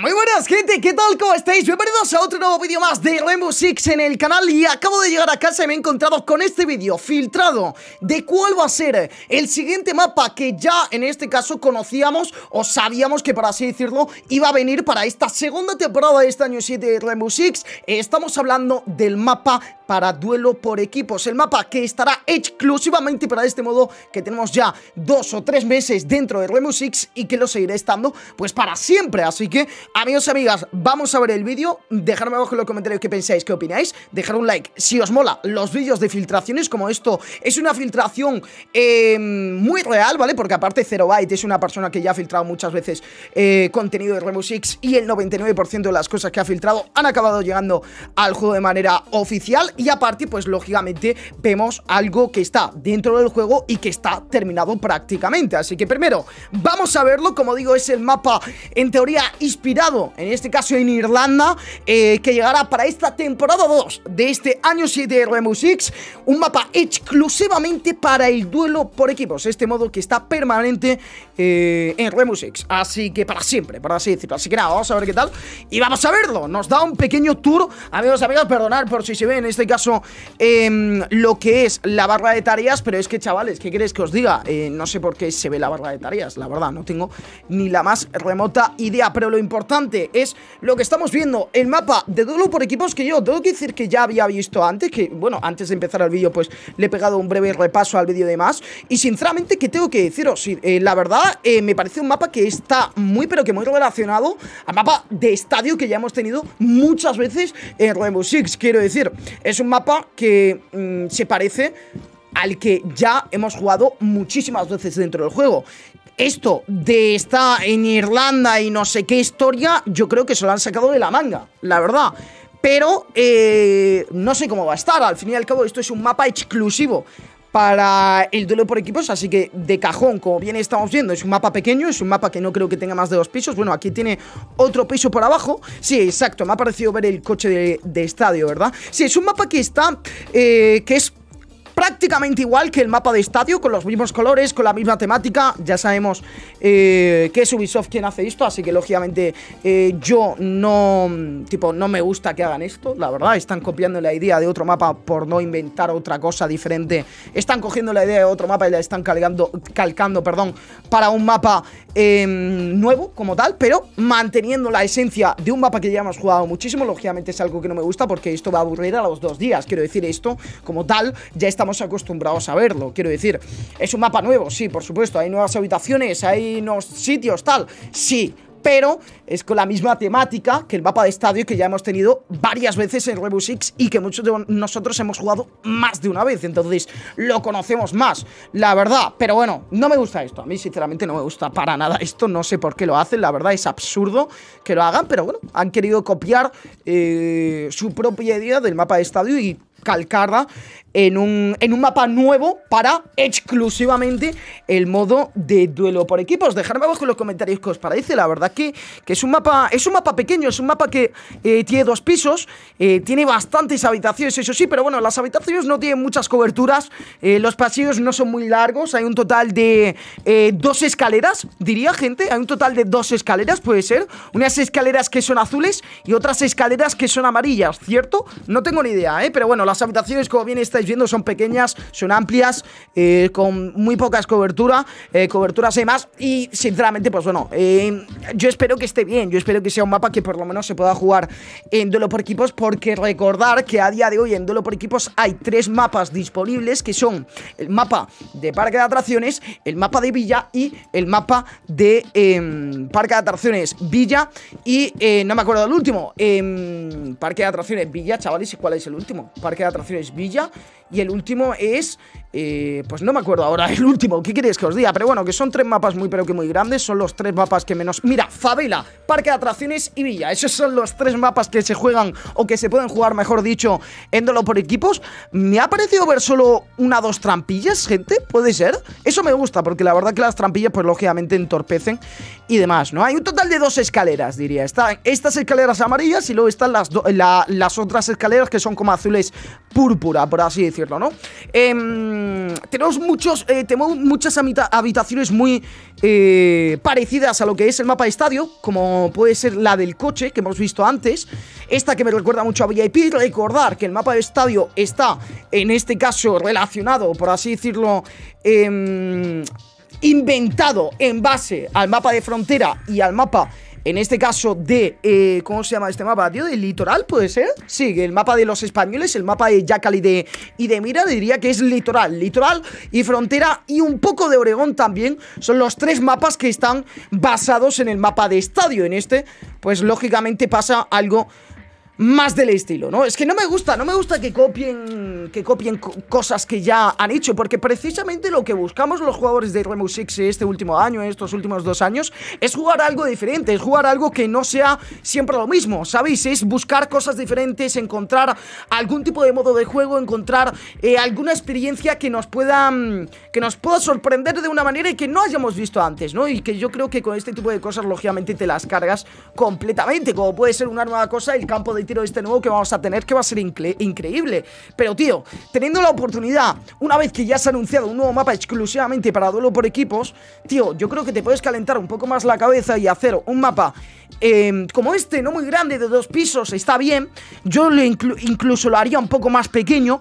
Muy buenas gente, ¿qué tal? ¿Cómo estáis? Bienvenidos a otro nuevo vídeo más de Rainbow Six en el canal Y acabo de llegar a casa y me he encontrado con este vídeo filtrado De cuál va a ser el siguiente mapa que ya en este caso conocíamos O sabíamos que por así decirlo iba a venir para esta segunda temporada de este año 7 de Rainbow Six Estamos hablando del mapa para duelo por equipos. El mapa que estará exclusivamente para este modo que tenemos ya dos o tres meses dentro de Remusix 6 y que lo seguiré estando pues para siempre. Así que, amigos y amigas, vamos a ver el vídeo. Dejadme abajo en los comentarios qué pensáis, qué opináis. Dejar un like si os mola los vídeos de filtraciones como esto. Es una filtración em, muy real, ¿vale? Porque aparte Zero Byte es una persona que ya ha filtrado muchas veces eh, contenido de Remus 6 y el 99% de las cosas que ha filtrado han acabado llegando al juego de manera oficial y aparte pues lógicamente vemos algo que está dentro del juego y que está terminado prácticamente, así que primero vamos a verlo, como digo es el mapa en teoría inspirado en este caso en Irlanda, eh, que llegará para esta temporada 2 de este año 7 de Rainbow Six, un mapa exclusivamente para el duelo por equipos, este modo que está permanente eh, en Rainbow Six, así que para siempre, para así decirlo, así que nada, vamos a ver qué tal y vamos a verlo, nos da un pequeño tour, amigos, amigos, perdonad por si se ven en este caso, em, lo que es la barra de tareas, pero es que, chavales, ¿qué queréis que os diga? Eh, no sé por qué se ve la barra de tareas, la verdad, no tengo ni la más remota idea, pero lo importante es lo que estamos viendo, el mapa de duelo por equipos que yo tengo que decir que ya había visto antes, que, bueno, antes de empezar el vídeo, pues le he pegado un breve repaso al vídeo de más, y sinceramente, que tengo que deciros? Eh, la verdad, eh, me parece un mapa que está muy, pero que muy relacionado al mapa de estadio que ya hemos tenido muchas veces en Rainbow Six, quiero decir, es un mapa que mm, se parece al que ya hemos jugado muchísimas veces dentro del juego. Esto de estar en Irlanda y no sé qué historia, yo creo que se lo han sacado de la manga, la verdad. Pero eh, no sé cómo va a estar. Al fin y al cabo, esto es un mapa exclusivo para el duelo por equipos, así que de cajón, como bien estamos viendo, es un mapa pequeño, es un mapa que no creo que tenga más de dos pisos, bueno, aquí tiene otro piso por abajo, sí, exacto, me ha parecido ver el coche de, estadio, ¿verdad? Sí, es un mapa que está, eh, que es prácticamente igual que el mapa de estadio, con los mismos colores, con la misma temática. Ya sabemos eh, que es Ubisoft quien hace esto, así que lógicamente eh, yo no, tipo, no me gusta que hagan esto. La verdad, están copiando la idea de otro mapa por no inventar otra cosa diferente. Están cogiendo la idea de otro mapa y la están calcando, calcando perdón, para un mapa em, nuevo como tal, pero manteniendo la esencia de un mapa que ya hemos jugado muchísimo. Lógicamente es algo que no me gusta porque esto va a aburrir a los dos días. Quiero decir, esto como tal ya estamos acostumbrados a verlo. Quiero decir, es un mapa nuevo, sí, por supuesto. Hay nuevas habitaciones, hay nuevos sitios, tal. Sí, pero es con la misma temática que el mapa de estadio que ya hemos tenido varias veces en Rebus X y que muchos de nosotros hemos jugado más de una vez, entonces lo conocemos más, la verdad, pero bueno, no me gusta esto, a mí sinceramente no me gusta para nada esto, no sé por qué lo hacen, la verdad es absurdo que lo hagan, pero bueno, han querido copiar eh, su propia idea del mapa de estadio y calcarda en un, en un mapa nuevo para exclusivamente el modo de duelo por equipos. Dejadme abajo en los comentarios que os parece. La verdad que, que es, un mapa, es un mapa pequeño, es un mapa que eh, tiene dos pisos, eh, tiene bastantes habitaciones, eso sí, pero bueno, las habitaciones no tienen muchas coberturas, eh, los pasillos no son muy largos, hay un total de dos escaleras, diría gente, hay un total de dos escaleras, puede ser, unas escaleras que son azules y otras escaleras que son amarillas, ¿cierto? No tengo ni idea, Pero bueno, las habitaciones, como bien estáis viendo, son pequeñas, son amplias, eh, con muy pocas cobertura, eh, coberturas y demás. Y sinceramente, pues bueno, eh, yo espero que esté bien, yo espero que sea un mapa que por lo menos se pueda jugar en duelo por equipos, porque recordar que a día de hoy en duelo por equipos hay tres mapas disponibles, que son el mapa de parque de atracciones, el mapa de villa y el mapa de em, parque de atracciones villa y no me acuerdo el último, em, parque de atracciones villa, chavales, cuál es el último? Parque que atracción es Villa. Y el último es eh, pues no me acuerdo ahora el último, ¿qué queréis que os diga? Pero bueno, que son tres mapas muy pero que muy grandes, son los tres mapas que menos... Mira, favela, parque de atracciones y villa, esos son los tres mapas que se juegan o que se pueden jugar, mejor dicho, en por equipos. Me ha parecido ver solo una dos trampillas, gente, puede ser. Eso me gusta, porque la verdad que las trampillas pues lógicamente entorpecen y demás, ¿no? Hay un total de dos escaleras, diría. Están estas escaleras amarillas y luego están las, las otras escaleras que son como azules púrpura, por así decirlo, ¿no? Eh Mm, tenemos muchos, eh, muchas habitaciones muy eh, parecidas a lo que es el mapa de estadio, como puede ser la del coche que hemos visto antes, esta que me recuerda mucho a VIP, recordar que el mapa de estadio está, en este caso, relacionado, por así decirlo, em, inventado en base al mapa de frontera y al mapa en este caso de, eh, ¿cómo se llama este mapa? Tío, del litoral, ¿puede ser? Sí, el mapa de los españoles, el mapa de Jackal y de, y de Mira, diría que es litoral, litoral y frontera y un poco de Oregón también. Son los tres mapas que están basados en el mapa de estadio. En este, pues lógicamente pasa algo más del estilo, ¿no? Es que no me gusta, no me gusta que copien que copien cosas que ya han hecho, porque precisamente lo que buscamos los jugadores de Rainbow Six este último año, estos últimos dos años, es jugar algo diferente, es jugar algo que no sea siempre lo mismo, ¿sabéis? Es buscar cosas diferentes, encontrar algún tipo de modo de juego, encontrar eh, alguna experiencia que nos pueda mm, que nos pueda sorprender de una manera y que no hayamos visto antes, ¿no? Y que yo creo que con este tipo de cosas, lógicamente, te las cargas completamente, como puede ser una nueva cosa, el campo de de este nuevo que vamos a tener, que va a ser increíble. Pero, tío, teniendo la oportunidad, una vez que ya se ha anunciado un nuevo mapa exclusivamente para duelo por equipos, tío, yo creo que te puedes calentar un poco más la cabeza y hacer un mapa em, como este, no muy grande, de dos pisos, está bien. Yo incluso lo haría un poco más pequeño.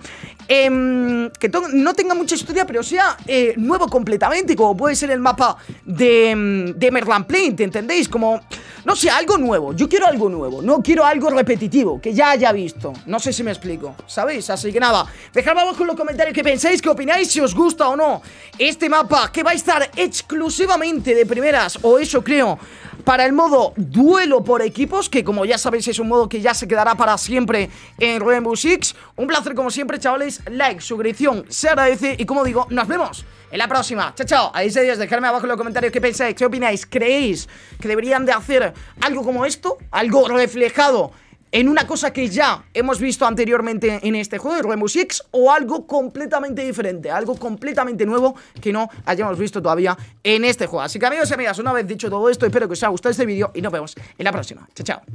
Em, que no tenga mucha historia, pero sea eh, nuevo completamente, como puede ser el mapa de, em, de Merlin Plain, ¿entendéis? Como, no sé, algo nuevo. Yo quiero algo nuevo, no quiero algo repetitivo que ya haya visto. No sé si me explico, ¿sabéis? Así que nada, dejadme abajo en los comentarios que pensáis, qué opináis, si os gusta o no este mapa, que va a estar exclusivamente de primeras, o eso creo, para el modo duelo por equipos, que como ya sabéis es un modo que ya se quedará para siempre en Rainbow Six. Un placer como siempre, chavales, like, suscripción, se agradece y como digo, nos vemos en la próxima. Chao, chao. Ahí se Dios, dejadme abajo en los comentarios qué pensáis, qué opináis, creéis que deberían de hacer algo como esto, algo reflejado en una cosa que ya hemos visto anteriormente en este juego de Rainbow Six o algo completamente diferente, algo completamente nuevo que no hayamos visto todavía en este juego. Así que amigos y amigas, una vez dicho todo esto, espero que os haya gustado este vídeo y nos vemos en la próxima. Chao, chao.